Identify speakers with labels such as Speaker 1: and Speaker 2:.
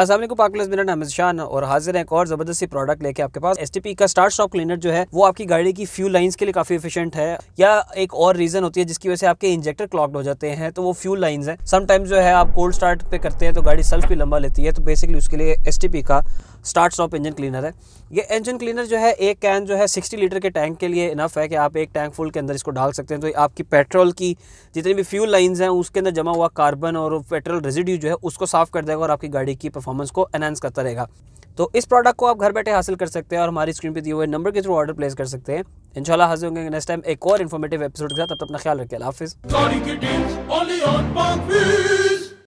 Speaker 1: असल पाकलेस मेरा नाम शान और हाजिर है एक और ज़बरदस्ती प्रोडक्ट लेके आपके पास एस का स्टार्ट स्टॉप क्लीनर जो है वो आपकी गाड़ी की फ्यूल लाइन्स के लिए काफ़ी एफिशिएंट है या एक और रीज़न होती है जिसकी वजह से आपके इंजेक्टर क्लॉक्ड हो जाते हैं तो वो फ्यूल लाइन्स है समटाइम्स जो है आप कोल्ड स्टार्ट पे करते हैं तो गाड़ी सेल्फ भी लंबा लेती है तो बेसिकली उसके लिए एस का स्टार्ट स्टॉप इंजन क्लीनर है ये इंजन क्लीनर जो है एक कैन जो है 60 लीटर के टैंक के लिए इनफ है कि आप एक टैंक फुल के अंदर इसको डाल सकते हैं तो आपकी पेट्रोल की जितनी भी फ्यूल लाइंस हैं उसके अंदर जमा हुआ कार्बन और पेट्रोल रेजिड्यू जो है उसको साफ कर देगा और आपकी गाड़ी की परफॉर्मेंस को एनहेंस करता रहेगा तो इस प्रोडक्ट को आप घर बैठे हासिल कर सकते हैं और हमारी स्क्रीन पर दिए हुए नंबर के थ्रू ऑर्डर प्लेस कर सकते हैं इनशाला हाजिर होंगे नेक्स्ट टाइम एक और इन्फॉर्मेटिव एपिसोड के साथ अपना ख्याल रखिए हाफिज़